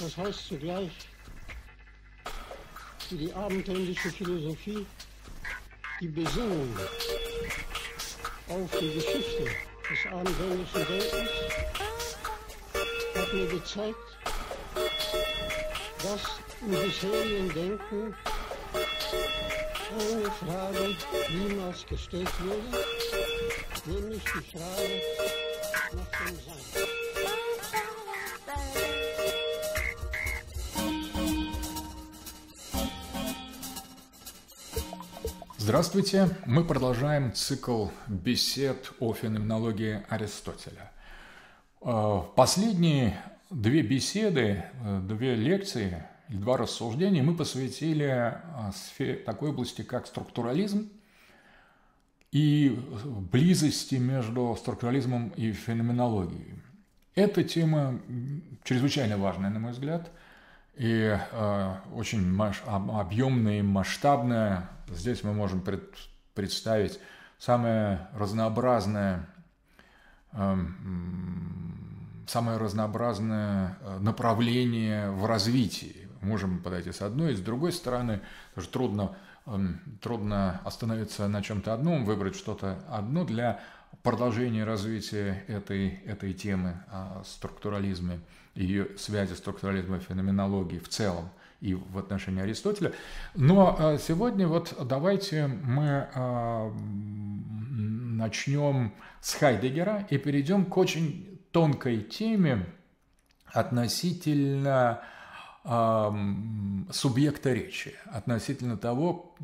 Das heißt zugleich, wie die abendländische Philosophie die Besinnung auf die Geschichte des abendländischen Denkens hat mir gezeigt, dass im bisherigen Denken eine Frage niemals gestellt wurde, nämlich die Frage, Здравствуйте! Мы продолжаем цикл бесед о феноменологии Аристотеля. Э, последние две беседы, э, две лекции и два рассуждения мы посвятили э, такой области, как структурализм и близости между структурализмом и феноменологией. Эта тема чрезвычайно важная, на мой взгляд, и очень объемная и масштабная Здесь мы можем пред, представить самое разнообразное, э, самое разнообразное э, направление в развитии. Можем подойти с одной и с другой стороны, тоже трудно, э, трудно остановиться на чем-то одном, выбрать что-то одно для продолжения развития этой, этой темы о структурализме, ее связи структурализма и феноменологии в целом и в отношении Аристотеля. Но э, сегодня вот давайте мы э, начнем с Хайдегера и перейдем к очень тонкой теме относительно э, субъекта речи, относительно того,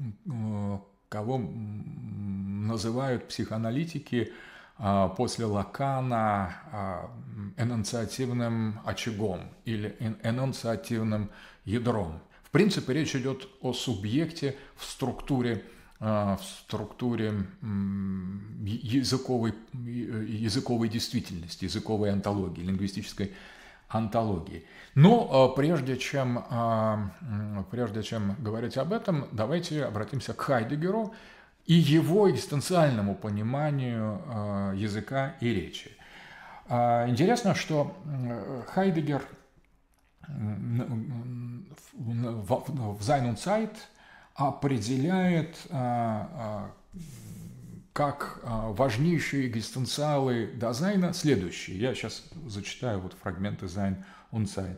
кого называют психоаналитики а, после Лакана а, энонциативным очагом или энонциативным ядром. В принципе, речь идет о субъекте в структуре а, в структуре языковой, языковой действительности, языковой антологии, лингвистической антологии. Но прежде чем, прежде чем говорить об этом, давайте обратимся к Хайдегеру и его экзистенциальному пониманию э, языка и речи. А, интересно, что э, Хайдегер в «Sein Zeit» определяет э, как важнейшие экзистенциалы Дазайна следующие. Я сейчас зачитаю вот фрагмент Sein und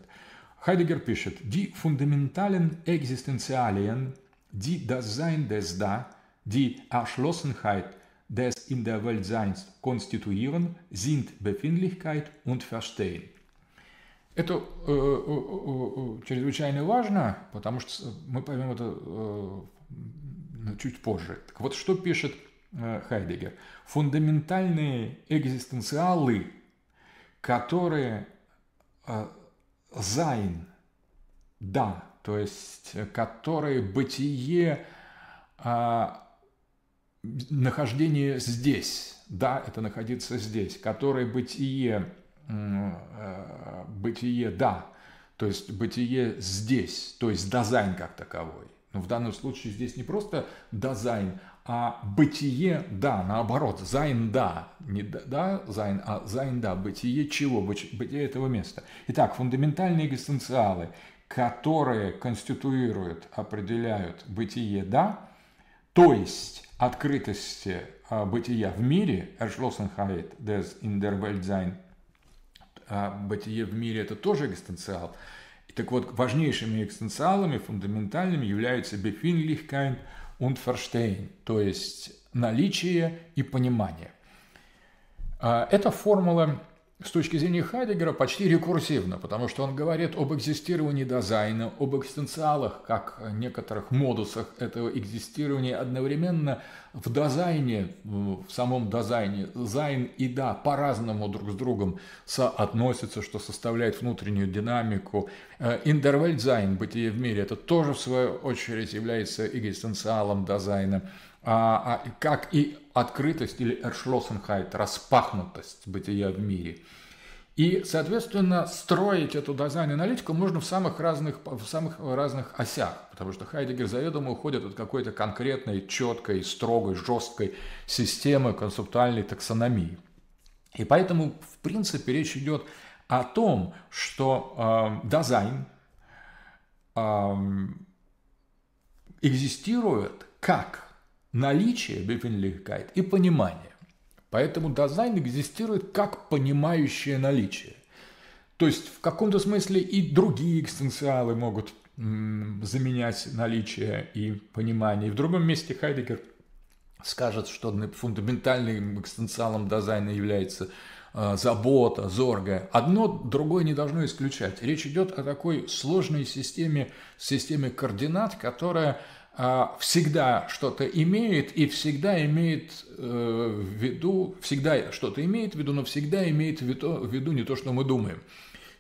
Хайдегер пишет «Die fundamentalen Existenzialien, die Dasein des Da, Die Erschlossenheit des in der Welt Seins konstituieren, sind Befindlichkeit und Verstehen. Это э, э, э, э, э чрезвычайно важно, потому что э, мы поймем это чуть позже. Так вот, что пишет Хайдегер? Фундаментальные экзистенциалы, которые зайн, да, то есть которые бытие нахождение здесь, да, это находиться здесь, которое бытие, э, бытие да, то есть бытие здесь, то есть дизайн как таковой. Но в данном случае здесь не просто дизайн, а бытие да, наоборот, зайн да, не да, зайн, а зайн да, бытие чего, бытие этого места. Итак, фундаментальные экзистенциалы, которые конституируют, определяют бытие да, то есть открытость а, бытия в мире, Erschlossenheit des in der Welt sein, бытие в мире – это тоже экзистенциал. И так вот, важнейшими экзистенциалами, фундаментальными являются Befindlichkeit und Verstehen, то есть наличие и понимание. А, эта формула с точки зрения Хайдегера почти рекурсивно, потому что он говорит об экзистировании дизайна, об экстенциалах, как некоторых модусах этого экзистирования одновременно в дизайне, в самом дизайне, зайн и да по-разному друг с другом соотносятся, что составляет внутреннюю динамику. Э, Интервальдзайн, бытие в мире, это тоже в свою очередь является экзистенциалом дизайна а, а, как и открытость или эршлоссенхайт, распахнутость бытия в мире. И, соответственно, строить эту дизайн-аналитику можно в самых, разных, в самых разных осях, потому что Хайдегер заведомо уходит от какой-то конкретной, четкой, строгой, жесткой системы концептуальной таксономии. И поэтому, в принципе, речь идет о том, что э, дизайн э, экзистирует как наличие Бепинлихкайт и понимание. Поэтому Дазайн экзистирует как понимающее наличие. То есть в каком-то смысле и другие экстенциалы могут заменять наличие и понимание. И в другом месте Хайдегер скажет, что фундаментальным экстенциалом дизайна является а, забота, зорга. Одно другое не должно исключать. Речь идет о такой сложной системе, системе координат, которая а всегда что-то имеет и всегда имеет э, в виду, всегда что-то имеет в виду, но всегда имеет в виду, в виду не то, что мы думаем.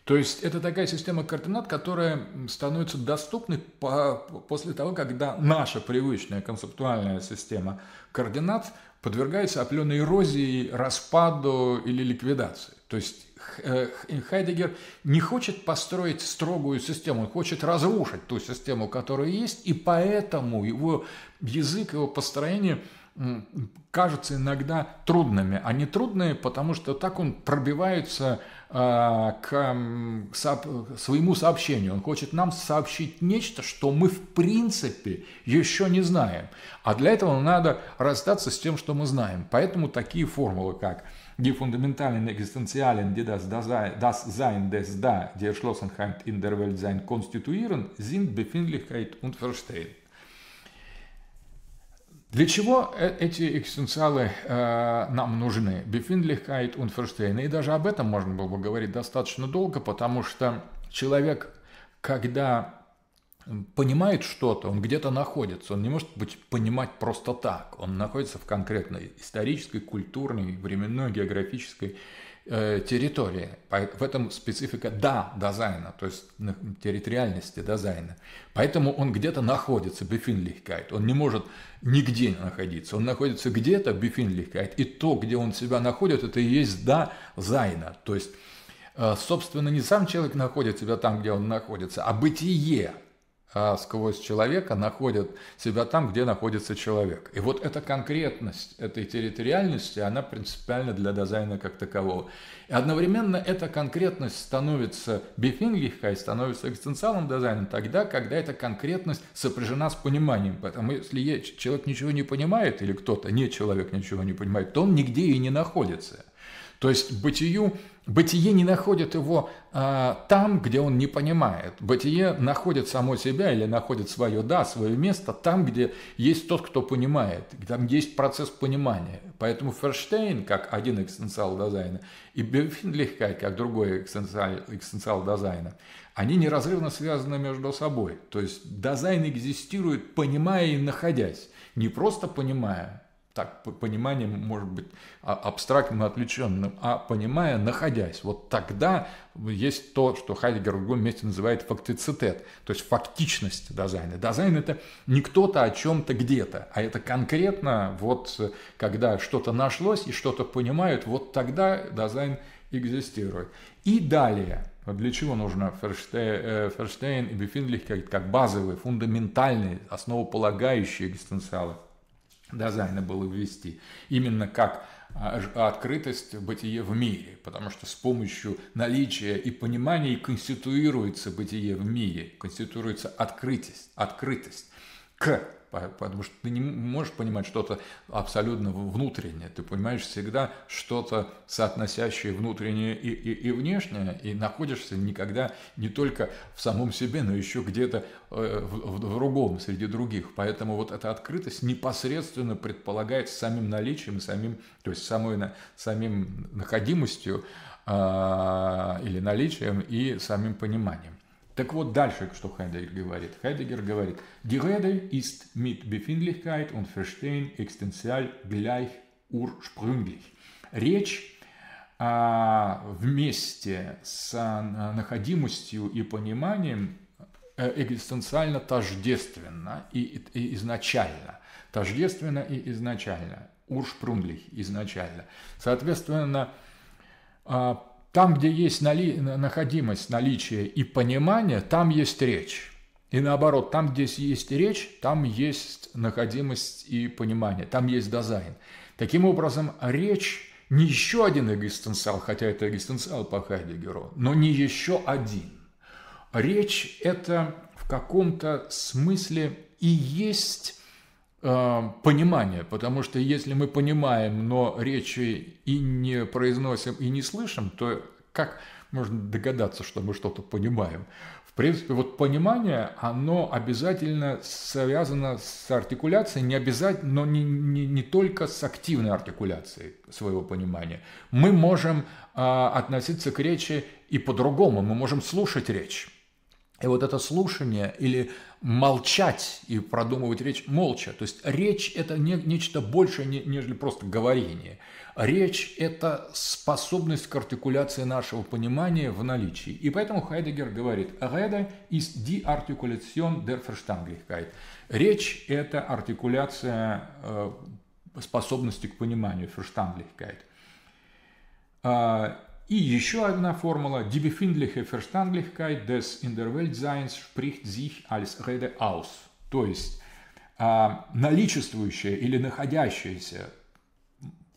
То есть это такая система координат, которая становится доступной по, после того, когда наша привычная концептуальная система координат подвергается определенной эрозии, распаду или ликвидации. То есть Э, Хайдегер не хочет построить строгую систему, он хочет разрушить ту систему, которая есть, и поэтому его язык, его построение кажутся иногда трудными. Они а трудные, потому что так он пробивается а, к своему сообщению. Он хочет нам сообщить нечто, что мы в принципе еще не знаем. А для этого надо расстаться с тем, что мы знаем. Поэтому такие формулы, как Die fundamentalen existenzialen, die das Sein des Da, die Erschlossenheit in der Welt sein konstituieren, sind Befindlichkeit und Verstehen. Для чего эти экзистенциалы э, нам нужны? Бефиндлихкайт und Verstehen. И даже об этом можно было бы говорить достаточно долго, потому что человек, когда понимает что-то, он где-то находится, он не может быть понимать просто так, он находится в конкретной исторической, культурной, временной, географической э, территории. В этом специфика «да» дизайна, то есть территориальности дизайна. Поэтому он где-то находится, бифинлихкайт, он не может нигде находиться, он находится где-то, бифинлихкайт, и то, где он себя находит, это и есть «да» зайна, то есть э, Собственно, не сам человек находит себя там, где он находится, а бытие, а, сквозь человека находят себя там, где находится человек. И вот эта конкретность этой территориальности, она принципиальна для дизайна как такового. И одновременно эта конкретность становится бифингихкой, становится экстенциалом дизайна тогда, когда эта конкретность сопряжена с пониманием. Поэтому если человек ничего не понимает, или кто-то, не человек ничего не понимает, то он нигде и не находится. То есть бытию Бытие не находит его э, там, где он не понимает. Бытие находит само себя или находит свое «да», свое место там, где есть тот, кто понимает, там есть процесс понимания. Поэтому Ферштейн, как один экстенциал Дазайна, и Бефиндлихкайт, как другой экстенциал, экстенциал Дазайна, они неразрывно связаны между собой. То есть Дазайн экзистирует, понимая и находясь, не просто понимая, так понимание, может быть, а, абстрактным, отвлеченным, а понимая, находясь. Вот тогда есть то, что Хайдегер в другом месте называет фактицитет, то есть фактичность дизайна. Дизайн – это не кто-то о чем-то где-то, а это конкретно вот когда что-то нашлось и что-то понимают, вот тогда дизайн экзистирует. И далее – для чего нужно э, Ферштейн и Бифиндлих как базовые, фундаментальные, основополагающие экзистенциалы – дизайна было ввести. Именно как а, открытость бытия в мире, потому что с помощью наличия и понимания конституируется бытие в мире, конституируется открытость, открытость к потому что ты не можешь понимать что-то абсолютно внутреннее, ты понимаешь всегда что-то соотносящее внутреннее и, и, и внешнее, и находишься никогда не только в самом себе, но еще где-то э, в, в другом, среди других. Поэтому вот эта открытость непосредственно предполагает самим наличием, самим, то есть самой, самим находимостью а, или наличием и самим пониманием. Так вот дальше, что Хайдегер говорит. Хайдегер говорит, «Die Rede ist mit Befindlichkeit und Verstehen existenziell gleich ursprünglich». Речь а, вместе с а, находимостью и пониманием э, экзистенциально тождественно и, и, и изначально. Тождественно и изначально. Уршпрунглих изначально. Соответственно, а, там, где есть нали... находимость, наличие и понимание, там есть речь. И наоборот, там, где есть речь, там есть находимость и понимание, там есть дизайн. Таким образом, речь не еще один экзистенциал, хотя это экзистенциал по Хайдегеру, но не еще один. Речь – это в каком-то смысле и есть Э, понимание, потому что если мы понимаем, но речи и не произносим, и не слышим, то как можно догадаться, что мы что-то понимаем? В принципе, вот понимание, оно обязательно связано с артикуляцией, не обязательно, но не, не, не только с активной артикуляцией своего понимания. Мы можем а, относиться к речи и по-другому, мы можем слушать речь. И вот это слушание или молчать и продумывать речь молча. То есть речь – это не, нечто большее, нежели просто говорение. Речь – это способность к артикуляции нашего понимания в наличии. И поэтому Хайдегер говорит «Rede ist die Artikulation der Verständlichkeit». Речь – это артикуляция э, способности к пониманию, Verständlichkeit. А, и еще одна формула «Die befindliche Verstandlichkeit des in der Welt Seins spricht sich als Rede aus», то есть а, наличествующая или находящаяся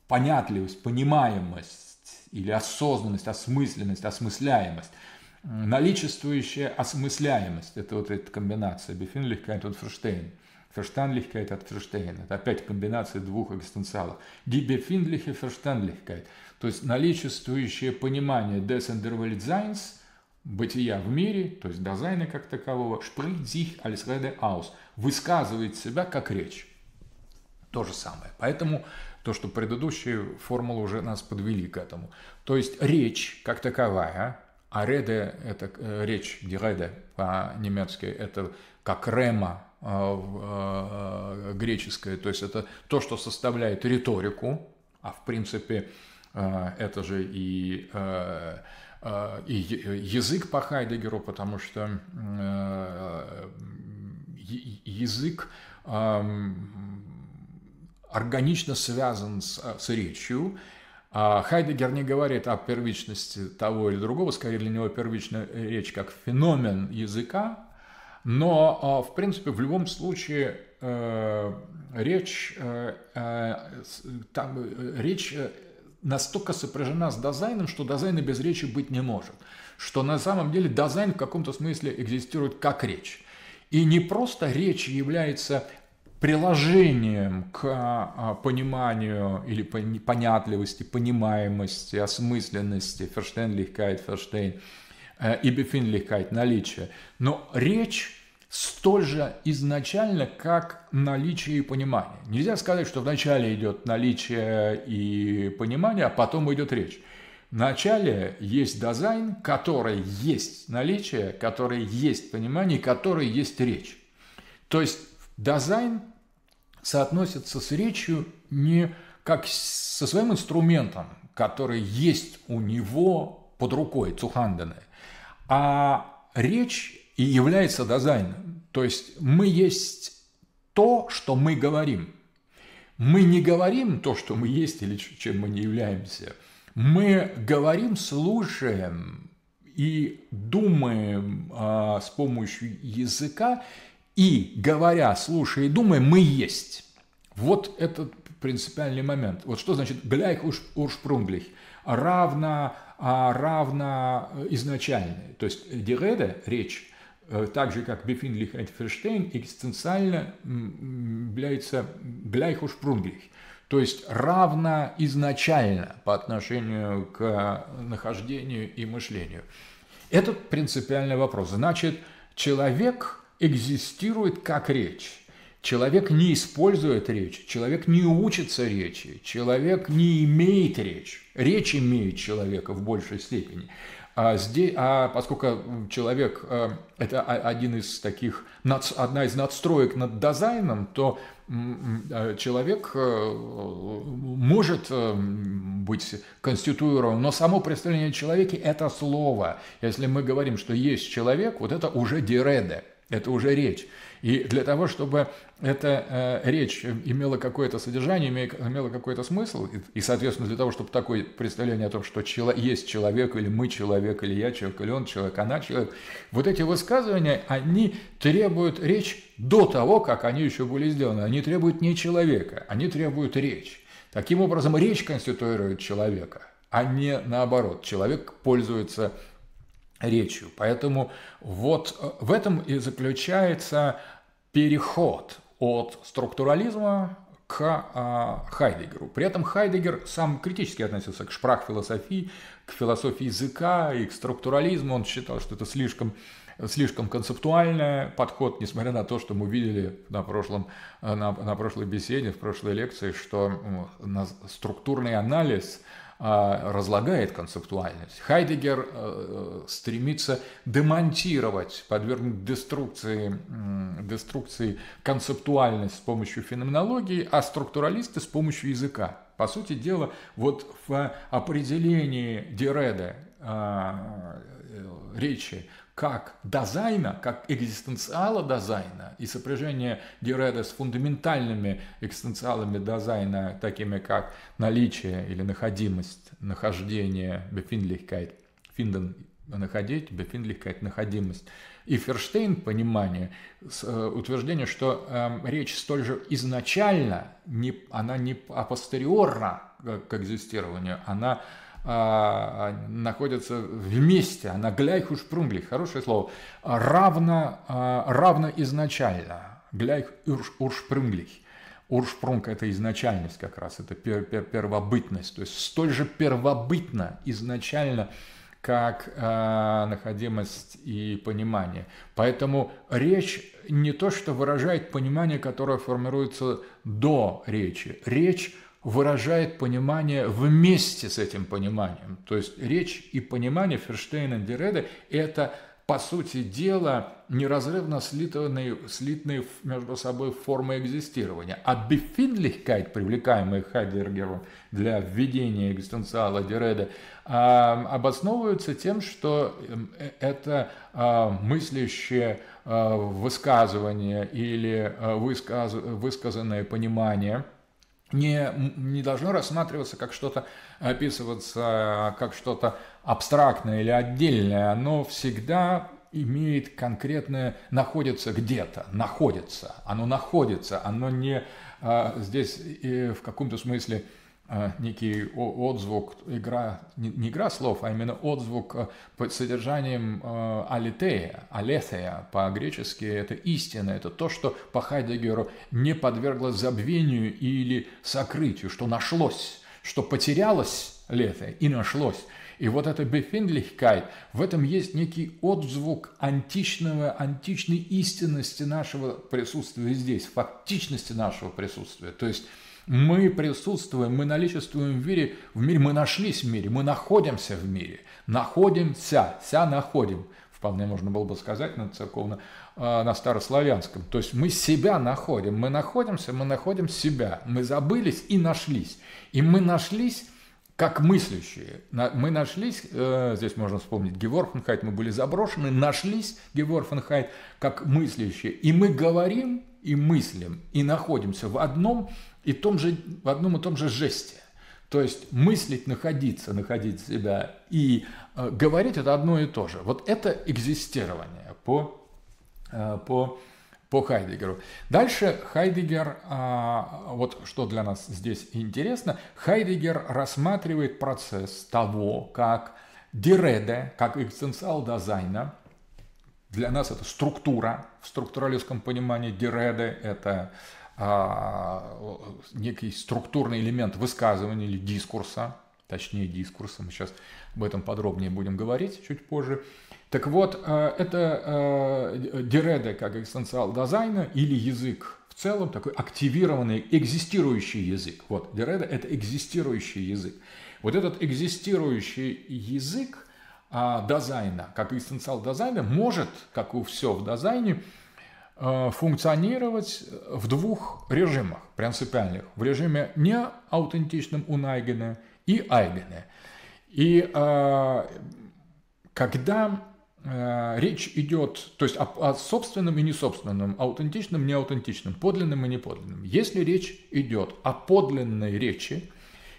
понятливость, понимаемость или осознанность, осмысленность, осмысляемость наличествующая осмысляемость. Это вот эта комбинация Бефинлихкайт от Ферштейн. Ферштанлихкайт от Ферштейн. Это опять комбинация двух экзистенциалов. Die Befindliche Verstandlichkeit – то есть наличествующее понимание des Anderweltseins, бытия в мире, то есть дизайна как такового, spricht sich als Rede aus, высказывает себя как речь. То же самое. Поэтому то, что предыдущие формулы уже нас подвели к этому. То есть речь как таковая, а реде – это э, речь, где реде по-немецки – это как рема э, э, э, греческая, то есть это то, что составляет риторику, а в принципе а, это же и, э, а, и язык по Хайдегеру, потому что э, язык органично связан с, а, с речью. Хайдегер не говорит о первичности того или другого, скорее для него первичная речь как феномен языка, но, в принципе, в любом случае э, речь, там, речь настолько сопряжена с дизайном, что дизайна без речи быть не может. Что на самом деле дизайн в каком-то смысле экзистирует как речь. И не просто речь является приложением к а, а, пониманию или понятливости, понимаемости, осмысленности, Ферштейн легкает, Ферштейн э, и Бефин легкает наличие. Но речь столь же изначально, как наличие и понимание. Нельзя сказать, что вначале идет наличие и понимание, а потом идет речь. Вначале есть дизайн, который есть наличие, который есть понимание, который есть речь. То есть дизайн соотносится с речью не как со своим инструментом, который есть у него под рукой, цухандены, а речь и является дозайном. То есть мы есть то, что мы говорим. Мы не говорим то, что мы есть или чем мы не являемся. Мы говорим, слушаем и думаем а, с помощью языка, и говоря, слушая и думая, мы есть. Вот этот принципиальный момент. Вот что значит «гляйх уршпрунглих» равно, а, равно э, изначальный. То есть «дигеде» – речь, Э, так же как Бефиндлих и Ферштейн, экзистенциально является Gleichursprünglich, то есть равно изначально по отношению к нахождению и мышлению. Это принципиальный вопрос. Значит, человек экзистирует как речь. Человек не использует речь, человек не учится речи, человек не имеет речь. Речь имеет человека в большей степени. А, здесь, а поскольку человек э, – это один из таких, одна из надстроек над дизайном, то э, человек э, может быть конституирован, но само представление о человеке – это слово. Если мы говорим, что есть человек, вот это уже диреде – это уже речь. И для того, чтобы эта э, речь имела какое-то содержание, имела какой-то смысл, и, и, соответственно, для того, чтобы такое представление о том, что чело, есть человек, или мы человек, или я человек, или он человек, она человек, вот эти высказывания, они требуют речь до того, как они еще были сделаны. Они требуют не человека, они требуют речь. Таким образом, речь конституирует человека, а не наоборот. Человек пользуется речью. Поэтому вот э, в этом и заключается переход от структурализма к а, Хайдегеру. При этом Хайдегер сам критически относился к шпрах-философии, к философии языка и к структурализму. Он считал, что это слишком слишком концептуальный подход, несмотря на то, что мы видели на, прошлом, э, на, на прошлой беседе, в прошлой лекции, что на структурный анализ – а, разлагает концептуальность. Хайдегер э, э, стремится демонтировать, подвергнуть деструкции, деструкции концептуальность с помощью феноменологии, а структуралисты с помощью языка. По сути дела, вот в определении Диреда а, э, речи как дизайна, как экзистенциала дизайна и сопряжение Диреда с фундаментальными экзистенциалами дизайна, такими как наличие или находимость, нахождение, befindlichkeit, finden находить, befindlichkeit, находимость. И Ферштейн понимание, э, утверждение, что э, речь столь же изначально, не, она не апостериорна э, к, к экзистированию, она а, а, находятся вместе, она гляйхуш прунглих, хорошее слово, равно, а, равно изначально, гляйх урш, уршпрунглих. Уршпрунг – это изначальность как раз, это пер, пер, первобытность, то есть столь же первобытно, изначально, как э, находимость и понимание. Поэтому речь не то, что выражает понимание, которое формируется до речи. Речь выражает понимание вместе с этим пониманием. То есть речь и понимание Ферштейна Дереда – это, по сути дела, неразрывно слитные, слитные между собой формы экзистирования. А бефидлихкайт, привлекаемый Хайдергером для введения экзистенциала Дереда, обосновывается тем, что эм, э, это а, мыслящее а, высказывание или а, высказ, высказанное понимание – не, не должно рассматриваться как что-то, описываться как что-то абстрактное или отдельное. Оно всегда имеет конкретное, находится где-то, находится, оно находится, оно не а, здесь в каком-то смысле Э, некий отзвук, игра, не игра слов, а именно отзвук э, под содержанием э, алитея, алетея по-гречески, это истина, это то, что по Хайдегеру не подвергло забвению или сокрытию, что нашлось, что потерялось лето и нашлось. И вот это бефиндлихкайт, в этом есть некий отзвук античного, античной истинности нашего присутствия здесь, фактичности нашего присутствия. То есть мы присутствуем, мы наличествуем в мире, в мире мы нашлись в мире, мы находимся в мире, находимся, ся находим, вполне можно было бы сказать на церковно, а, на старославянском. То есть мы себя находим, мы находимся, мы находим себя, мы забылись и нашлись. И мы нашлись как мыслящие. Мы нашлись, э, здесь можно вспомнить Геворфенхайт, мы были заброшены, нашлись Геворфенхайт как мыслящие. И мы говорим и мыслим, и находимся в одном и том же, в одном и том же жесте. То есть мыслить, находиться, находить себя и э, говорить это одно и то же. Вот это экзистирование по, э, по, по Хайдегеру. Дальше Хайдегер, э, вот что для нас здесь интересно, Хайдегер рассматривает процесс того, как Диреде, как экзистенциал дизайна, для нас это структура, в структуралистском понимании Диреде это а, некий структурный элемент высказывания или дискурса, точнее дискурса, мы сейчас об этом подробнее будем говорить чуть позже. Так вот, э, это э, дереда как экзистенциал дизайна или язык в целом, такой активированный, экзистирующий язык. Вот, дереда – это экзистирующий язык. Вот этот экзистирующий язык а, дизайна, как экзистенциал дизайна, может, как у все в дизайне, Э, функционировать в двух режимах принципиальных. В режиме неаутентичном Найгена и Айгене. И э, когда э, речь идет, то есть о, о собственном и несобственном, аутентичном, неаутентичном, подлинном и неподлинном. Если речь идет о подлинной речи,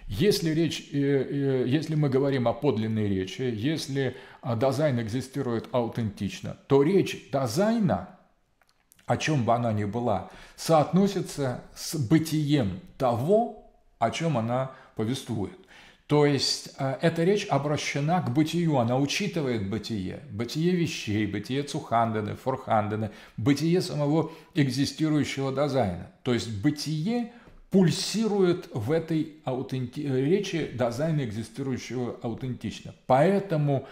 если, речь, если мы говорим о подлинной речи, если дизайн экзистирует аутентично, то речь дизайна о чем бы она ни была, соотносится с бытием того, о чем она повествует. То есть э, эта речь обращена к бытию, она учитывает бытие, бытие вещей, бытие цухандены, Форхандена, бытие самого экзистирующего Дазайна. То есть бытие пульсирует в этой аутенти... речи Дазайна экзистирующего аутентично. Поэтому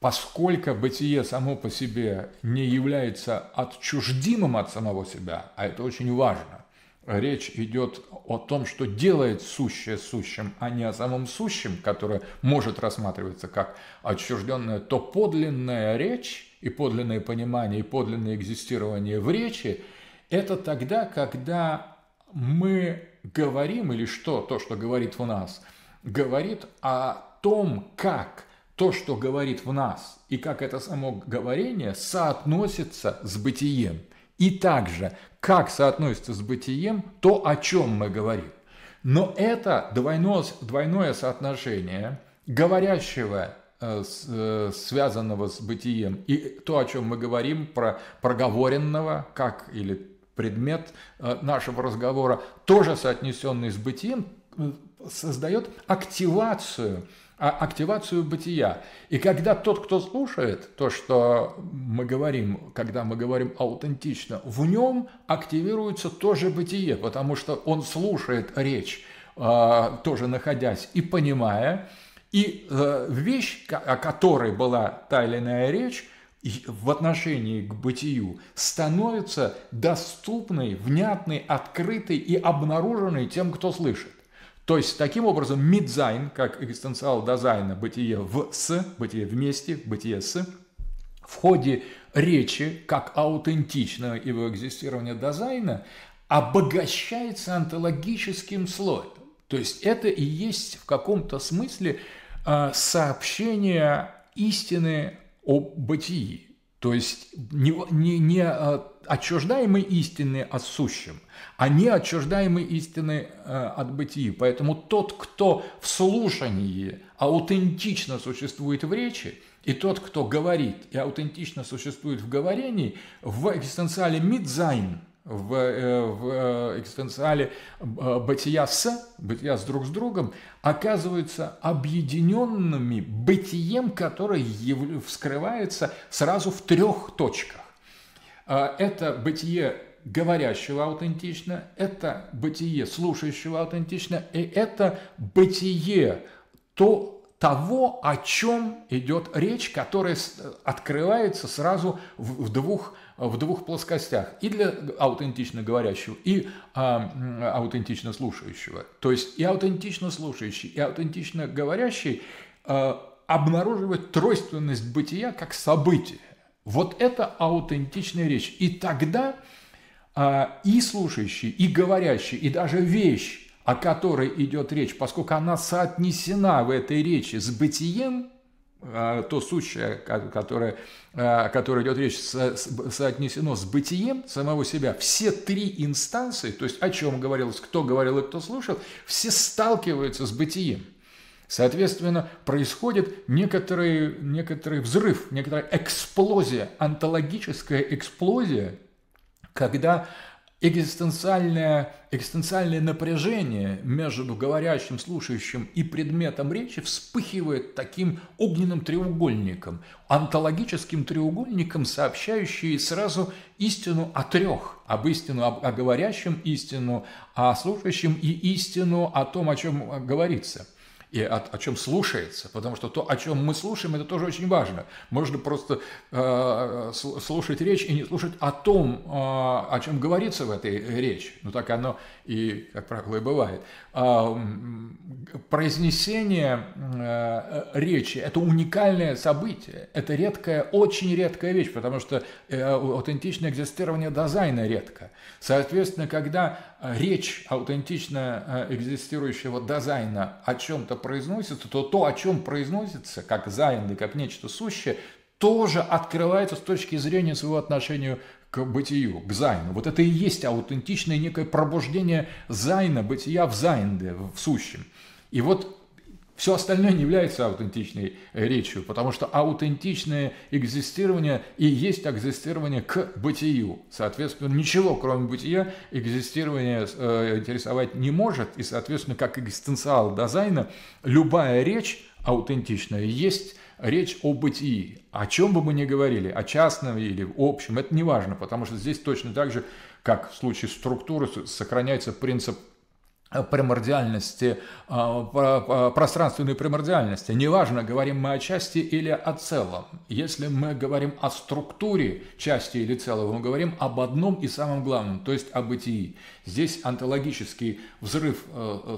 Поскольку бытие само по себе не является отчуждимым от самого себя, а это очень важно, речь идет о том, что делает сущее сущим, а не о самом сущем, которое может рассматриваться как отчужденное, то подлинная речь и подлинное понимание, и подлинное экзистирование в речи – это тогда, когда мы говорим или что, то, что говорит в нас, говорит о том, как то, что говорит в нас, и как это само говорение соотносится с бытием. И также, как соотносится с бытием то, о чем мы говорим. Но это двойное, двойное соотношение говорящего, э, э, связанного с бытием, и то, о чем мы говорим, про проговоренного, как или предмет э, нашего разговора, тоже соотнесенный с бытием, создает активацию а активацию бытия. И когда тот, кто слушает то, что мы говорим, когда мы говорим аутентично, в нем активируется тоже бытие, потому что он слушает речь, а, тоже находясь и понимая, и э, вещь, о которой была та или иная речь, в отношении к бытию становится доступной, внятной, открытой и обнаруженной тем, кто слышит. То есть, таким образом, мидзайн, как экзистенциал дозайна, бытие в с, бытие вместе, бытие с, в ходе речи, как аутентичного его экзистирования дозайна, обогащается онтологическим слоем. То есть, это и есть в каком-то смысле а, сообщение истины о бытии. То есть не, не, не э, отчуждаемы истины от сущим, а не отчуждаемы истины э, от бытия. Поэтому тот, кто в слушании аутентично существует в речи, и тот, кто говорит и аутентично существует в говорении, в экзистенциале «мидзайн» в, э, в э, экзистенциале э, бытия с, бытия с друг с другом, оказываются объединенными бытием, которое вскрывается сразу в трех точках. Это бытие говорящего аутентично, это бытие слушающего аутентично, и это бытие то, того, о чем идет речь, которая открывается сразу в, в двух в двух плоскостях. И для аутентично говорящего, и а, аутентично слушающего. То есть и аутентично слушающий, и аутентично говорящий а, обнаруживает тройственность бытия как событие. Вот это аутентичная речь. И тогда а, и слушающий, и говорящий, и даже вещь, о которой идет речь, поскольку она соотнесена в этой речи с бытием, а, то сущее, которое, а, которое идет речь, соотнесено с бытием самого себя, все три инстанции, то есть о чем говорилось, кто говорил и кто слушал, все сталкиваются с бытием. Соответственно, происходит некоторый, некоторый взрыв, некоторая эксплозия, онтологическая эксплозия, когда экзистенциальное, экзистенциальное напряжение между говорящим, слушающим и предметом речи вспыхивает таким огненным треугольником, антологическим треугольником, сообщающий сразу истину о трех, об истину о, о говорящем, истину о слушающем и истину о том, о чем говорится – и от о чем слушается, потому что то, о чем мы слушаем, это тоже очень важно. Можно просто э, слушать речь и не слушать о том, э, о чем говорится в этой речи. Ну так оно и, как правило, и бывает. А, э, произнесение э, речи – это уникальное событие, это редкая, очень редкая вещь, потому что э, аутентичное экзистирование дизайна редко. Соответственно, когда э, речь аутентично э, экзистирующего дизайна о чем-то произносится, то то, о чем произносится, как заинды как нечто сущее, тоже открывается с точки зрения своего отношения к бытию, к зайну. Вот это и есть аутентичное некое пробуждение зайна, бытия в зайнде, в сущем. И вот все остальное не является аутентичной э, речью, потому что аутентичное экзистирование и есть экзистирование к бытию. Соответственно, ничего кроме бытия экзистирование э, интересовать не может, и, соответственно, как экзистенциал дизайна, любая речь аутентичная есть речь о бытии. О чем бы мы ни говорили, о частном или общем, это не важно, потому что здесь точно так же, как в случае структуры, сохраняется принцип Э, примордиальности, э, э, пространственной примордиальности. Неважно, говорим мы о части или о целом. Если мы говорим о структуре части или целого, мы говорим об одном и самом главном, то есть о бытии. Здесь онтологический взрыв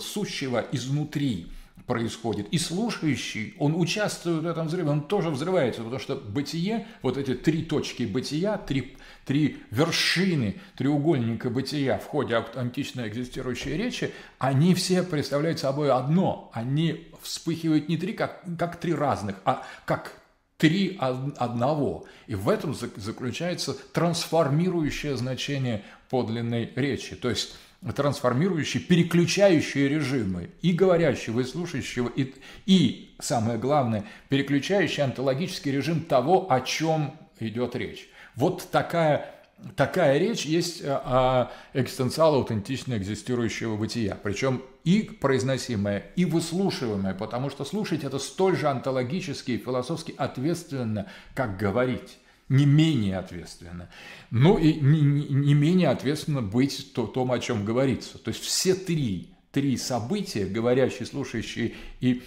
сущего изнутри – происходит. И слушающий, он участвует в этом взрыве, он тоже взрывается, потому что бытие, вот эти три точки бытия, три, три вершины треугольника бытия в ходе антично экзистирующей речи, они все представляют собой одно. Они вспыхивают не три, как, как три разных, а как три одного. И в этом заключается трансформирующее значение подлинной речи. То есть трансформирующий, переключающий режимы и говорящего, и слушающего, и, и самое главное, переключающий онтологический режим того, о чем идет речь. Вот такая такая речь есть э, о экзистенциале аутентично экзистирующего бытия, причем и произносимое, и выслушиваемое, потому что слушать это столь же онтологически и философски ответственно, как говорить не менее ответственно. Ну и не, не, не менее ответственно быть то, том, о чем говорится. То есть все три, три события, говорящий, слушающий и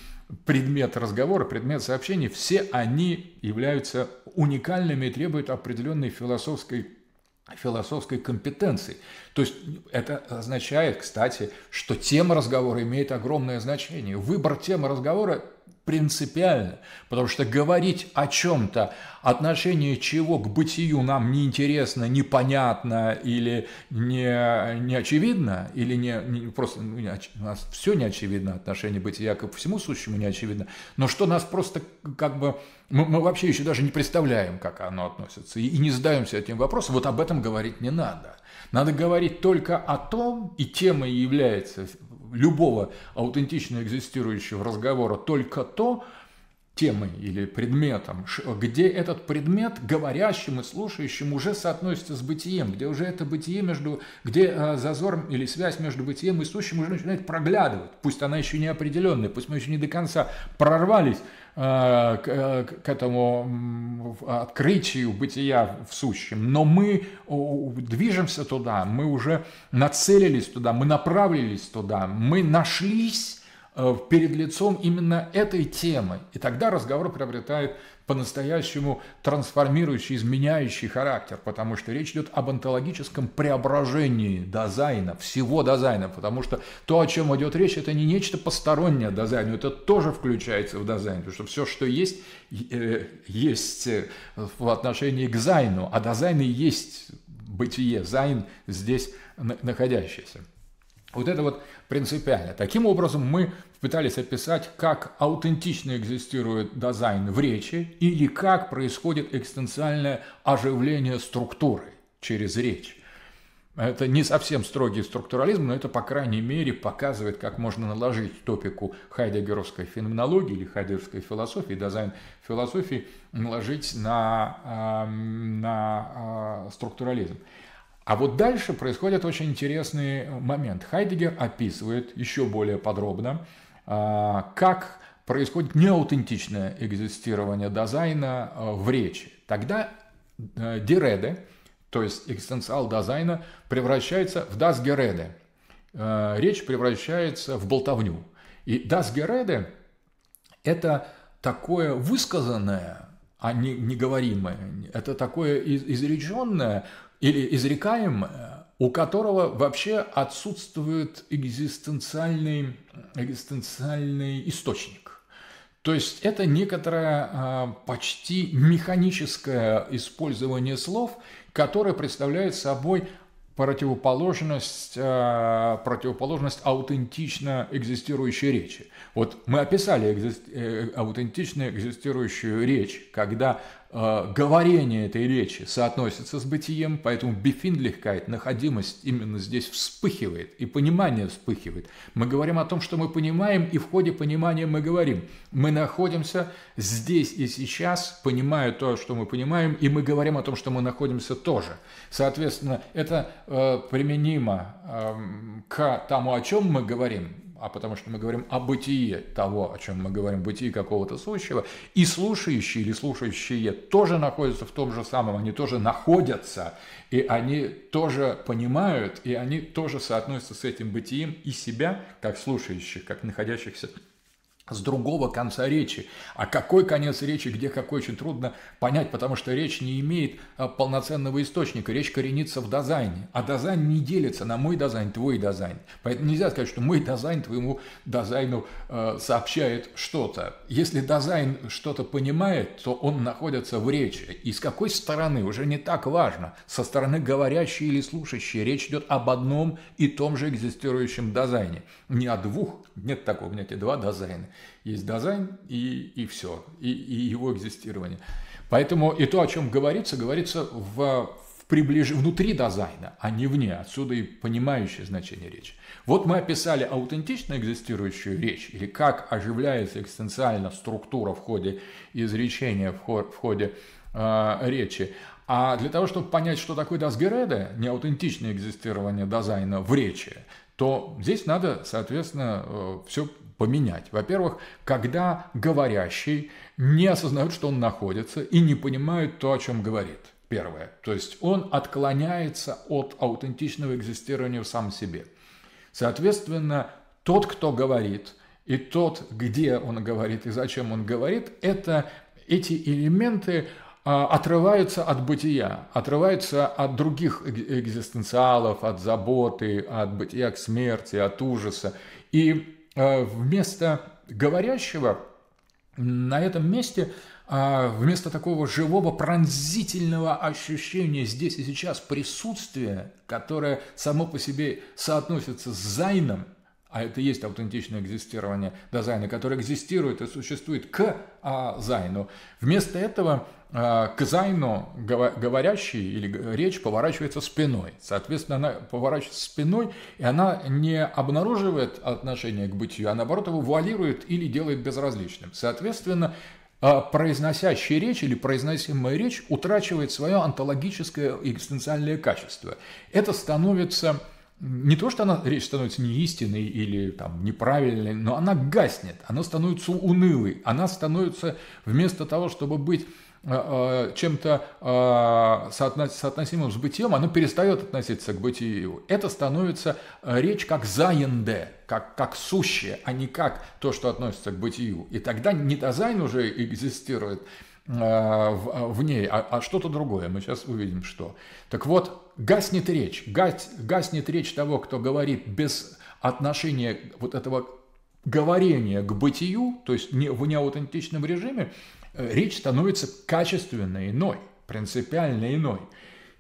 предмет разговора, предмет сообщения, все они являются уникальными и требуют определенной философской философской компетенции. То есть это означает, кстати, что тема разговора имеет огромное значение. Выбор темы разговора принципиально, потому что говорить о чем-то, отношение чего к бытию нам неинтересно, непонятно или не, не очевидно, или не, не просто ну, не, у нас все не очевидно, отношение бытия ко всему сущему не очевидно, но что нас просто как бы мы, мы вообще еще даже не представляем, как оно относится, и, и не задаемся этим вопросом, вот об этом говорить не надо. Надо говорить только о том, и темой является любого аутентично экзистирующего разговора только то, темой или предметом, где этот предмет говорящим и слушающим уже соотносится с бытием, где уже это бытие между, где э, зазор или связь между бытием и сущим уже начинает проглядывать, пусть она еще не определенная, пусть мы еще не до конца прорвались э, э, к, к этому открытию бытия в сущем, но мы движемся туда, мы уже нацелились туда, мы направились туда, мы нашлись Э, перед лицом именно этой темы. И тогда разговор приобретает по-настоящему трансформирующий, изменяющий характер, потому что речь идет об онтологическом преображении дизайна, всего дизайна, потому что то, о чем идет речь, это не нечто постороннее дизайну, это тоже включается в дизайн, потому что все, что есть, э, есть э, в отношении к зайну, а дизайн и есть бытие, зайн здесь находящийся. Вот это вот принципиально. Таким образом, мы пытались описать, как аутентично экзистирует дизайн в речи или как происходит экстенциальное оживление структуры через речь. Это не совсем строгий структурализм, но это, по крайней мере, показывает, как можно наложить топику хайдегеровской феноменологии или хайдегеровской философии, дизайн философии, наложить на, эм, на э, структурализм. А вот дальше происходит очень интересный э, момент. Хайдегер описывает еще более подробно, а, как происходит неаутентичное экзистирование дизайна э, в речи. Тогда э, Дереде, то есть экстенциал дизайна, превращается в Das Gerede. Речь превращается в болтовню. И Das Gerede – это такое высказанное, а не, не говоримое. Это такое из, изреченное или изрекаемое, у которого вообще отсутствует экзистенциальный, экзистенциальный источник. То есть это некоторое а, почти механическое использование слов, которое представляет собой противоположность, э, противоположность аутентично экзистирующей речи. Вот мы описали экзист, э, аутентично экзистирующую речь, когда а, говорение этой речи соотносится с бытием, поэтому бефиндлихкайт, находимость именно здесь вспыхивает, и понимание вспыхивает. Мы говорим о том, что мы понимаем, и в ходе понимания мы говорим. Мы находимся здесь и сейчас, понимая то, что мы понимаем, и мы говорим о том, что мы находимся тоже. Соответственно, это э, применимо э, к тому, о чем мы говорим, а потому что мы говорим о бытии того, о чем мы говорим, бытии какого-то сущего, и слушающие или слушающие тоже находятся в том же самом, они тоже находятся, и они тоже понимают, и они тоже соотносятся с этим бытием и себя, как слушающих, как находящихся с другого конца речи. А какой конец речи, где какой, очень трудно понять, потому что речь не имеет а, полноценного источника. Речь коренится в дозайне. А дозайн не делится на мой дозайн, твой дозайн. Поэтому нельзя сказать, что мой дозайн твоему дозайну э, сообщает что-то. Если дозайн что-то понимает, то он находится в речи. И с какой стороны, уже не так важно. Со стороны говорящей или слушающей речь идет об одном и том же экзистирующем дозайне. Не о двух, нет такого у меня понятия, два дозайна есть дизайн и, и все, и, и его экзистирование. Поэтому и то, о чем говорится, говорится в, в приближ... внутри дизайна, а не вне. Отсюда и понимающее значение речи. Вот мы описали аутентично экзистирующую речь, или как оживляется экстенциально структура в ходе изречения, в хор в ходе э, речи. А для того, чтобы понять, что такое дасгереде, неаутентичное экзистирование дизайна в речи, то здесь надо, соответственно, э, все поменять. Во-первых, когда говорящий не осознает, что он находится, и не понимает то, о чем говорит. Первое. То есть он отклоняется от аутентичного экзистирования в самом себе. Соответственно, тот, кто говорит, и тот, где он говорит и зачем он говорит, это эти элементы а, отрываются от бытия, отрываются от других э, экзистенциалов, от заботы, от бытия к смерти, от ужаса. И Э, вместо говорящего на этом месте а, вместо такого живого пронзительного ощущения здесь и сейчас присутствия, которое само по себе соотносится с зайном, а это и есть аутентичное экзистирование дозайна, которое экзистирует и существует к а, зайну. Вместо этого а, к зайну говорящий или речь поворачивается спиной. Соответственно, она поворачивается спиной, и она не обнаруживает отношение к бытию, а наоборот его вуалирует или делает безразличным. Соответственно, а, произносящая речь или произносимая речь утрачивает свое онтологическое экзистенциальное качество. Это становится не то, что она, речь становится неистинной или там, неправильной, но она гаснет, она становится унылой, она становится вместо того, чтобы быть э, э, чем-то э, соотносимым с бытием, она перестает относиться к бытию. Это становится речь как заенде, как, как сущее, а не как то, что относится к бытию. И тогда не тазайн уже экзистирует, Э, в, э, в ней, а, а что-то другое. Мы сейчас увидим, что. Так вот, гаснет речь, гас, гаснет речь того, кто говорит без отношения вот этого говорения к бытию, то есть не, в неаутентичном режиме, э, речь становится качественно иной, принципиально иной.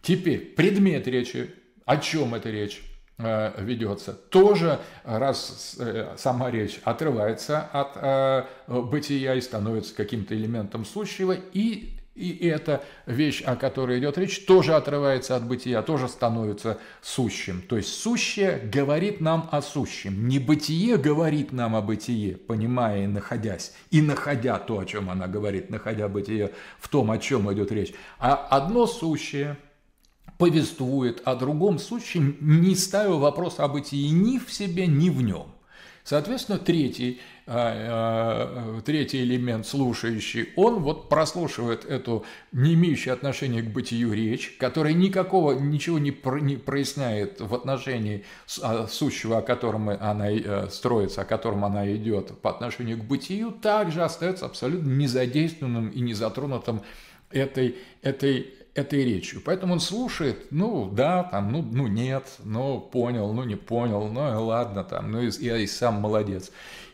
Теперь предмет речи, о чем эта речь, Э, ведется. Тоже, э, раз э, сама речь отрывается от бытия и становится каким-то элементом сущего и, и эта вещь, о которой идет речь, тоже отрывается от бытия, тоже становится сущим. То есть сущее говорит нам о сущем. Не бытие говорит нам о бытие, понимая и находясь, и находя то, о чем она говорит, находя бытие в том, о чем идет речь, а одно сущее – повествует о другом сущем не ставя вопрос о бытии ни в себе, ни в нем. Соответственно, третий, а, а, третий элемент слушающий, он вот прослушивает эту не имеющую отношения к бытию речь, которая никакого, ничего не, не проясняет в отношении а, сущего, о котором она э, строится, о котором она идет по отношению к бытию, также остается абсолютно незадействованным и незатронутым этой, этой, этой речью. Поэтому он слушает, ну да, там, ну, ну нет, ну понял, ну не понял, ну и ладно, там, ну и я и сам молодец.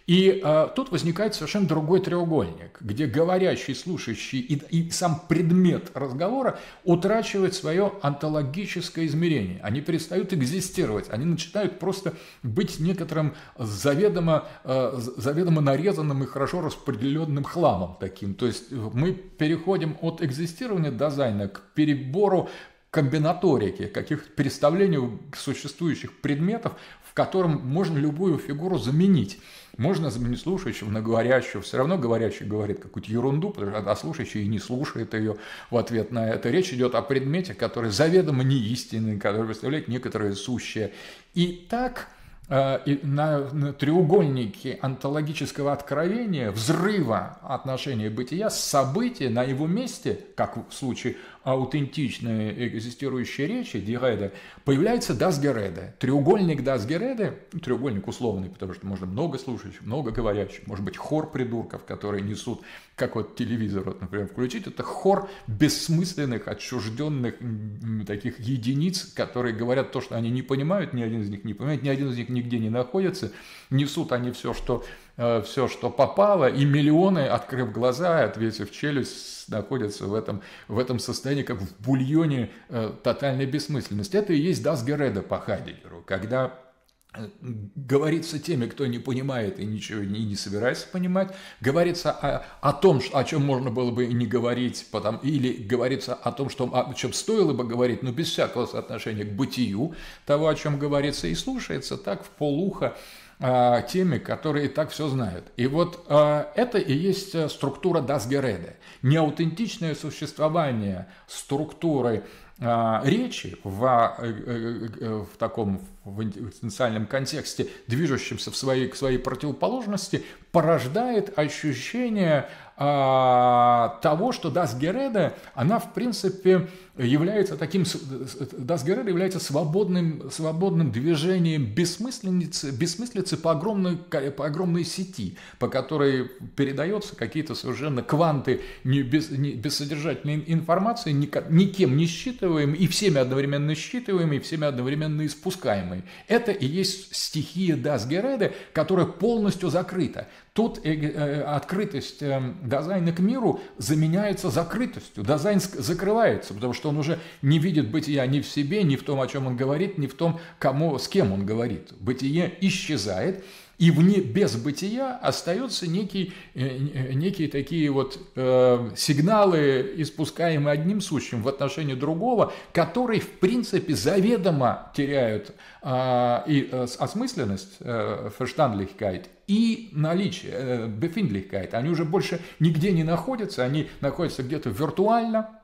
И э, тут возникает совершенно другой треугольник, где говорящий, слушающий и, и сам предмет разговора утрачивает свое онтологическое измерение. Они перестают экзистировать, они начинают просто быть некоторым заведомо, э, заведомо нарезанным и хорошо распределенным хламом таким. То есть мы переходим от экзистирования дизайна к перебору комбинаторики, каких-то переставлению существующих предметов, в котором можно любую фигуру заменить. Можно заменить слушающего на говорящего. Все равно говорящий говорит какую-то ерунду, потому а слушающий и не слушает ее в ответ на это. Речь идет о предмете, который заведомо не истинный, который представляет некоторое сущее. И так э, и на, на треугольнике онтологического откровения, взрыва отношения бытия, события на его месте, как в случае аутентичной экзистирующей речи Диреде появляется дасгереде, треугольник дасгереде, треугольник условный, потому что можно много слушающих, много говорящих, может быть хор придурков, которые несут, как вот телевизор, вот, например, включить, это хор бессмысленных, отчужденных таких единиц, которые говорят то, что они не понимают, ни один из них не понимает, ни один из них нигде не находится, несут они все, что Э, все, что попало, и миллионы, открыв глаза, ответив челюсть, находятся в этом, в этом состоянии, как в бульоне э, тотальной бессмысленности. Это и есть Das Gerede по Хайдегеру, когда э, говорится теми, кто не понимает и ничего не не собирается понимать, говорится о, о том, о чем можно было бы не говорить, потом, или говорится о том, что, о чем стоило бы говорить, но без всякого соотношения к бытию того, о чем говорится, и слушается так в полуха а, теми, которые и так все знают. И вот э, это и есть э, структура Das Неаутентичное существование структуры э, речи в, э, э, э в таком в экзистенциальном контексте, движущимся в своей, к своей противоположности, порождает ощущение а, того, что Дас Гереда, она в принципе является таким, Дас Гереда является свободным, свободным движением бессмысленницы, бессмыслицы по огромной, по огромной сети, по которой передаются какие-то совершенно кванты не, без, не, бессодержательной информации, никем не считываем, и всеми одновременно считываем, и всеми одновременно испускаемые. Герой. Это и есть стихия Дасгереды, которая полностью закрыта. Тут э, э, открытость эм, Дазайна к миру заменяется закрытостью. Дазайн закрывается, потому что он уже не видит бытия ни в себе, ни в том, о чем он говорит, ни в том, кому, с кем он говорит. Бытие исчезает, и вне, без бытия остаются некие, э, э, некие такие вот э, сигналы, испускаемые одним сущим в отношении другого, которые, в принципе, заведомо теряют э, и э, осмысленность, э, и наличие, э, Они уже больше нигде не находятся, они находятся где-то виртуально,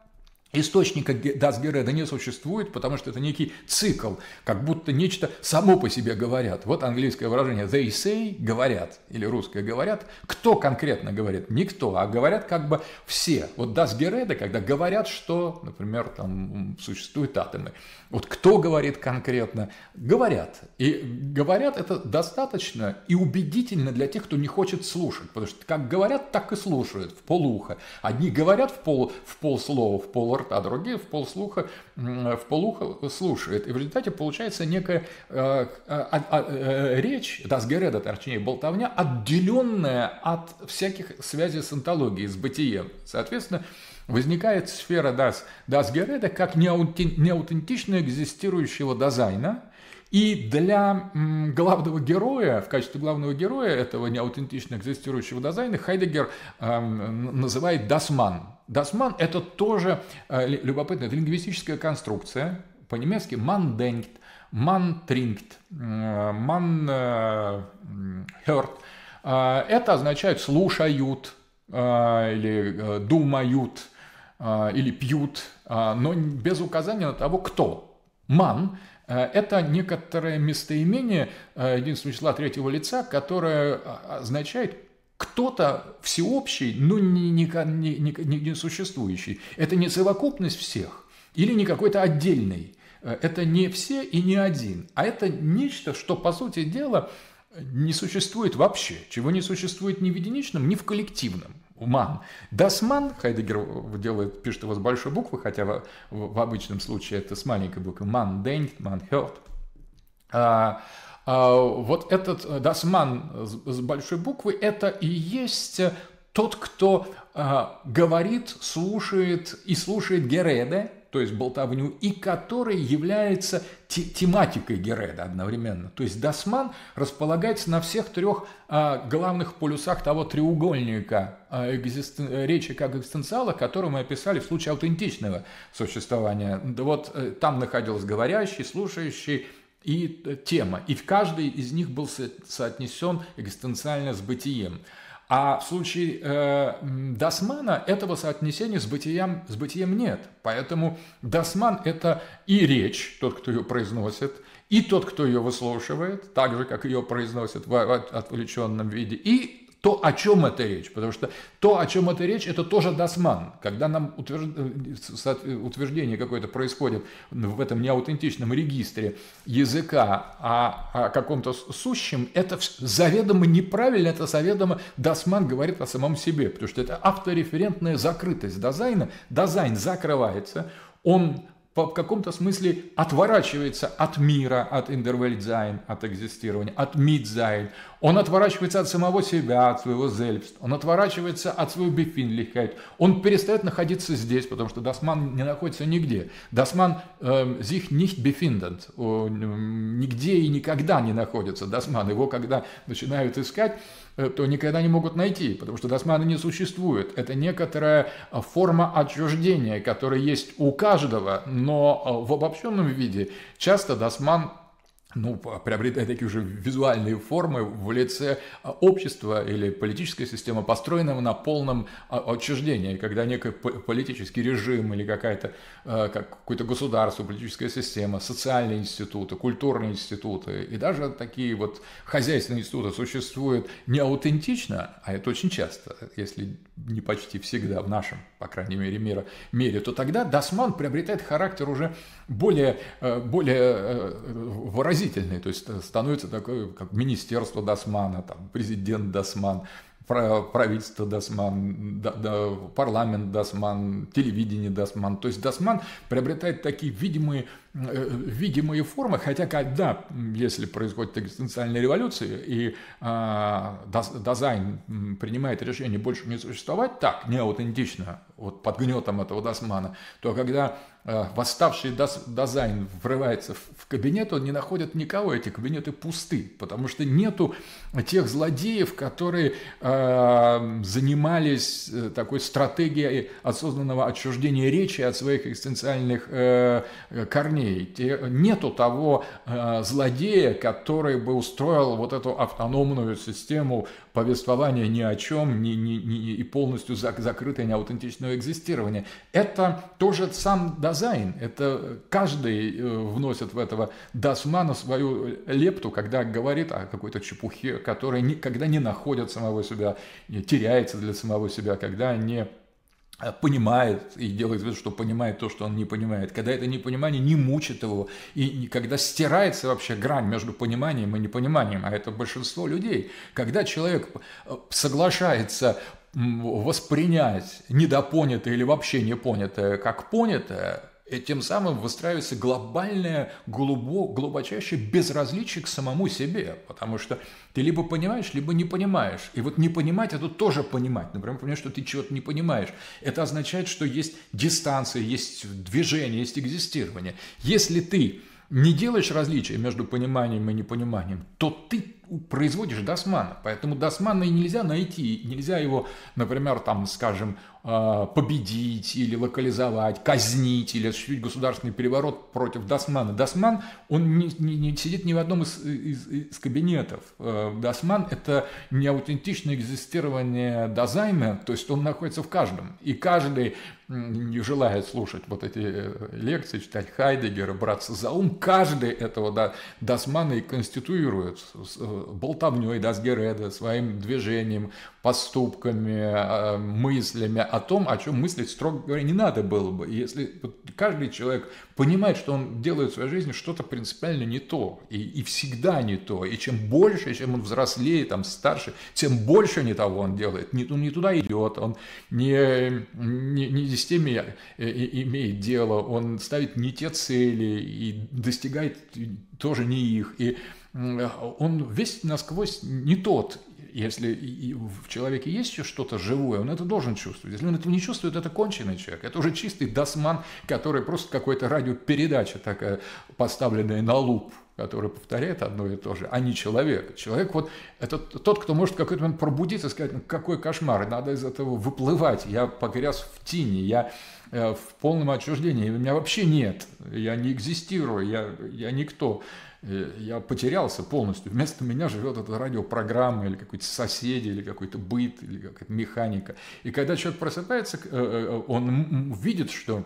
Источника Дасгереда не существует, потому что это некий цикл, как будто нечто само по себе говорят. Вот английское выражение «they say» – «говорят» или русское «говорят». Кто конкретно говорит? Никто, а говорят как бы все. Вот Дасгереда, когда говорят, что, например, там существуют атомы. Вот кто говорит конкретно? Говорят. И говорят это достаточно и убедительно для тех, кто не хочет слушать. Потому что как говорят, так и слушают в полуха. Одни говорят в, пол, в полслова, в полрта, спорт, а другие в полслуха, в полуха слушают. И в результате получается некая э, э, а, а, э, речь, дасгереда, а точнее, болтовня, отделенная от всяких связей с онтологией, с бытием. Соответственно, возникает сфера дас, Дас Гереда как неаутентично экзистирующего дизайна, и для главного героя, в качестве главного героя этого неаутентично экзистирующего дизайна, Хайдегер э, называет «дасман», дасман – это тоже э, любопытная это лингвистическая конструкция, по-немецки «манденкт», э, «ман тринкт», э, «ман хёрт». Это означает «слушают» или «думают» или «пьют», но без указания на того, кто. «Ман» Это некоторое местоимение единственного числа третьего лица, которое означает кто-то всеобщий, но не, не, не, не, не существующий. Это не совокупность всех или не какой-то отдельный. Э, это не все и не один, а это нечто, что, по сути дела, не существует вообще, чего не существует ни в единичном, ни в коллективном. Ман. Дасман, Хайдегер делает, пишет его с большой буквы, хотя в, в, в обычном случае это с маленькой буквы. Ман денkt, ман hört. А, а, вот этот э, дасман с большой буквы – это и есть э, тот, кто а, говорит, слушает и слушает гереда, то есть болтовню, и который является тематикой Гереда одновременно. То есть Дасман располагается на всех трех а, главных полюсах того треугольника речи как экзистенциала, который мы описали в случае аутентичного существования. вот э, там находился говорящий, слушающий и э, тема. И в каждой из них был соотнесен экзистенциально с бытием. А в случае э, Дасмана этого соотнесения с бытием, с бытием нет. Поэтому Дасман – это и речь, тот, кто ее произносит, и тот, кто ее выслушивает, так же, как ее произносит в отвлеченном виде, и то, о чем это речь. Потому что то, о чем это речь, это тоже досман. Когда нам э, утверждение какое-то происходит в этом неаутентичном регистре языка о, о каком-то сущем, это заведомо неправильно, это заведомо досман говорит о самом себе. Потому что это автореферентная закрытость дизайна. Дизайн закрывается, он в каком-то смысле отворачивается от мира, от Индервельдзайн, от экзистирования, от Мидзайн. Он отворачивается от самого себя, от своего зельбст. Он отворачивается от своего бефинлихайт. Он перестает находиться здесь, потому что Дасман не находится нигде. Дасман эм, зих nicht бефиндент. Эм, нигде и никогда не находится Дасман. Его когда начинают искать, э, то никогда не могут найти, потому что Дасмана не существует. Это некоторая э, форма отчуждения, которая есть у каждого, но э, в обобщенном виде часто Дасман ну, приобретая такие уже визуальные формы в лице а, общества или политической системы, построенного на полном а, отчуждении, когда некий политический режим или какая-то, а, как какое-то государство, политическая система, социальные институты, культурные институты и даже такие вот хозяйственные институты существуют не аутентично, а это очень часто, если не почти всегда в нашем, по крайней мере, мира, мире, то тогда досман приобретает характер уже более, э, более э, выразительный поразительный, то есть э, становится такое, как министерство Дасмана, там, президент Дасман, правительство Дасман, парламент Дасман, телевидение Дасман. То есть Дасман приобретает такие видимые, э, видимые формы, хотя когда, если происходит экзистенциальная революция и э, а, Дазайн принимает решение больше не существовать так, неаутентично, вот под гнетом этого Дасмана, то когда Э, восставший Дазайн врывается в кабинет, он не находит никого, эти кабинеты пусты, потому что нету тех злодеев, которые э, занимались э, такой стратегией осознанного отчуждения речи от своих экстенциальных корней. Нету того злодея, который бы устроил вот эту автономную систему повествования ни о чем ни, ни, ни, и полностью зак закрытое неаутентичного экзистирования. Это тоже сам Дазайн дизайн. Это каждый э, вносит в этого Дасмана свою лепту, когда говорит о какой-то чепухе, которая никогда не находит самого себя, теряется для самого себя, когда не э, понимает и делает вид, что понимает то, что он не понимает. Когда это непонимание не мучит его, и когда стирается вообще грань между пониманием и непониманием, а это большинство людей, когда человек э, соглашается воспринять недопонятое или вообще непонятое как понятое, и э, тем самым выстраивается глобальное, глубо, глубочайшее безразличие к самому себе, потому что ты либо понимаешь, либо не понимаешь. И вот не понимать – это тоже понимать. Например, понимаешь, что ты чего-то не понимаешь. Это означает, что есть дистанция, есть движение, есть экзистирование. Если ты не делаешь различия между пониманием и непониманием, то ты производишь досмана. Поэтому досмана и нельзя найти. Нельзя его, например, там, скажем, а, победить или локализовать, казнить или осуществить государственный переворот против Досмана. Досман он не, не, не сидит ни в одном из, из, из кабинетов. Э, досман это не аутентичное экзистирование Дазайна, то есть он находится в каждом. И каждый не желает слушать вот эти э, лекции, читать Хайдегера, браться за ум. Каждый этого да Досмана и конституирует болтовней Дасгереда, своим движением, поступками, э, мыслями о том, о чем мыслить, строго говоря, не надо было бы. Если каждый человек понимает, что он делает в своей жизни что-то принципиально не то, и, и всегда не то, и чем больше, чем он взрослее, там, старше, тем больше не того он делает, не, он ну, не туда идет, он не, не, не с теми э, имеет дело, он ставит не те цели и достигает тоже не их. И Э, он весь насквозь не тот. Если в человеке есть еще что-то живое, он это должен чувствовать. Если он этого не чувствует, это конченый человек. Это уже чистый досман, который просто какой-то радиопередача такая, поставленная на луп который повторяет одно и то же, а не человек. Человек вот это тот, кто может в какой-то момент пробудиться и сказать, ну какой кошмар, надо из этого выплывать, я погряз в тени, я э, в полном отчуждении, меня вообще нет, я не экзистирую, я, я никто. И э, я потерялся полностью. Вместо меня живет эта радиопрограмма или какой-то соседи, или какой-то быт, или какая-то механика. И когда человек просыпается, э, э, он видит, что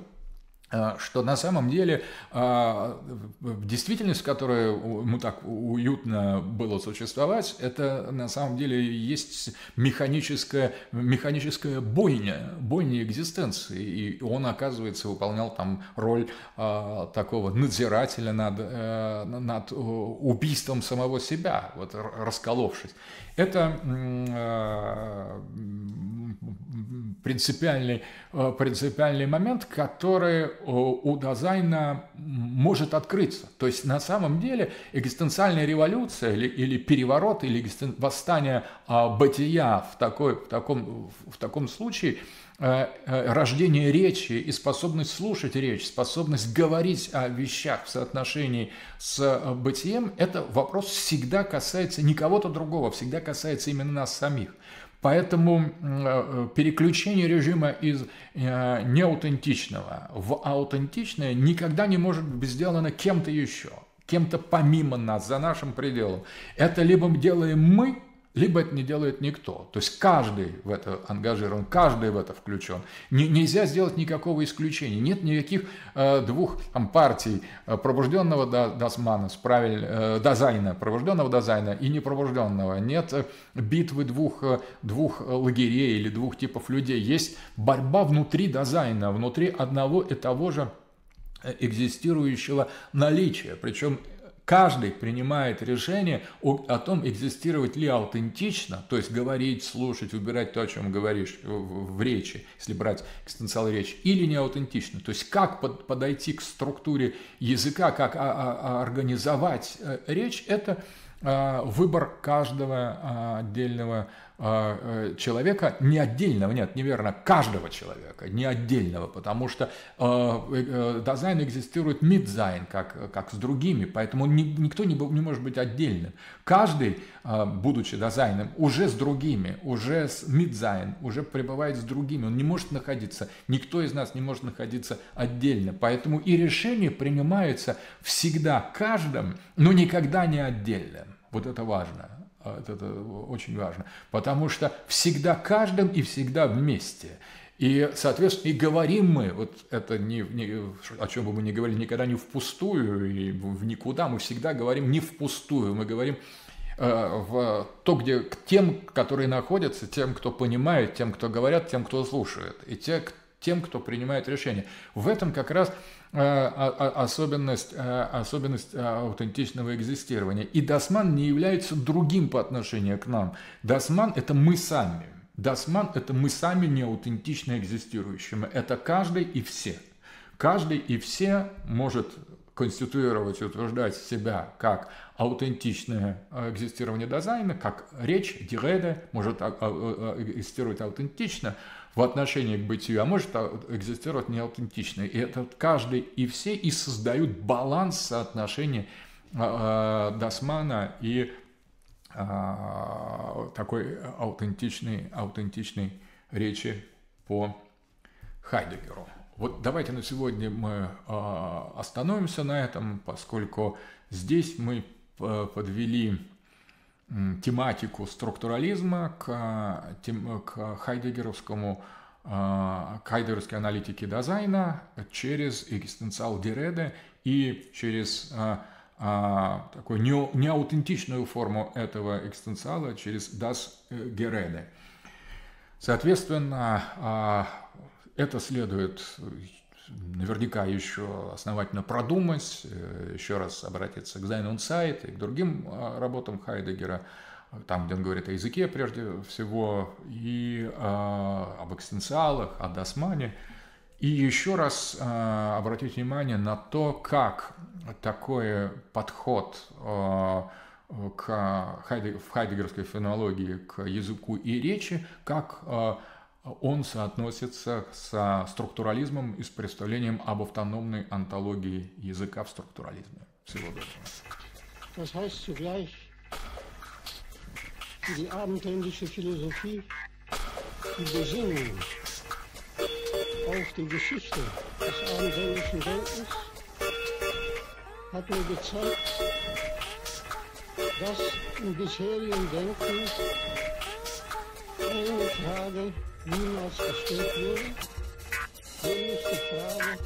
Э, что на самом деле э, действительность, в которой ему так уютно было существовать, это на самом деле есть механическая, механическая бойня, бойня экзистенции. И он, оказывается, выполнял там роль э, такого надзирателя над, над убийством самого себя, вот расколовшись. Это а, принципиальный, э, принципиальный момент, который у Дазайна может открыться. То есть на самом деле экзистенциальная революция или, или переворот, или восстание а, бытия в, такой, в, таком, в таком случае – Э, э, рождение речи и способность слушать речь, способность говорить о вещах в соотношении с э, бытием, это вопрос всегда касается не кого-то другого, всегда касается именно нас самих. Поэтому переключение режима из неаутентичного в аутентичное никогда не может быть сделано кем-то еще, кем-то помимо нас, за нашим пределом. Это либо делаем мы, либо это не делает никто. То есть каждый в это ангажирован, каждый в это включен. Не, нельзя сделать никакого исключения. Нет никаких э, двух там, партий э, пробужденного Дасмана, правиль, э, Дазайна, пробужденного Дазайна и непробужденного. Нет э, битвы двух, э, двух э, лагерей или двух типов людей. Есть борьба внутри Дазайна, внутри одного и того же э, экзистирующего наличия. Причем Каждый принимает решение о, о том, экзистировать ли аутентично, то есть говорить, слушать, выбирать то, о чем говоришь э, в, в речи, если брать экстенциал речи, или не аутентично. То есть как под, подойти к структуре языка, как а, а, а организовать э, речь, это а, выбор каждого а, отдельного а, э, человека, не отдельного, нет, неверно, каждого человека, не отдельного, потому что э, э дизайн экзистирует мидзайн, как, как с другими, поэтому ни, никто не, не может быть отдельным. Каждый, а, будучи дизайном, уже с другими, уже с мидзайн, уже пребывает с другими, он не может находиться, никто из нас не может находиться отдельно, поэтому и решения принимаются всегда каждым, но никогда не отдельно. Вот это важно. А, это, это очень важно. Потому что всегда каждым и всегда вместе. И, соответственно, и говорим мы, вот это не, не, о чем бы мы ни говорили, никогда не впустую и в никуда, мы всегда говорим не впустую, мы говорим э, в то, где к тем, которые находятся, тем, кто понимает, тем, кто говорят, тем, кто слушает, и те, тем, кто принимает решение. В этом как раз Э, особенность, э, особенность э, аутентичного экзистирования. И Дасман не является другим по отношению к нам. Дасман это мы сами. Дасман это мы сами неаутентично экзистирующие. Это каждый и все. Каждый и все может конституировать и утверждать себя как аутентичное экзистирование дизайна, как речь, диреда может а, а, а, экзистировать аутентично – в отношении к бытию, а может а экзистировать неаутентичный. И это каждый и все и создают баланс соотношения э, а, а, Дасмана и такой аутентичной, аутентичной речи по Хайдегеру. Вот давайте на сегодня мы остановимся на этом, поскольку здесь мы подвели тематику структурализма к, а, к хайдегеровскому а, хайдегеровской аналитике дизайна через экзистенциал Дереде и через а, а, такую не, неаутентичную форму этого экзистенциала через дас Gerede. Э, Соответственно, а, это следует наверняка еще основательно продумать, э, еще раз обратиться к Sein und и к другим а, работам Хайдегера, там, где он говорит о языке прежде всего, и а, об экстенциалах, о досмане. И еще раз а, обратить внимание на то, как такой подход к Хайдегерской фенологии, к языку и речи, как он соотносится со структурализмом и с представлением об автономной антологии языка в структурализме. Всего доброго. Die abendländische Philosophie, die Besinnung auf die Geschichte des abendländischen Denkens hat mir gezeigt, dass im bisherigen Denken Eine Frage niemals gestellt wurde. ich die Frage,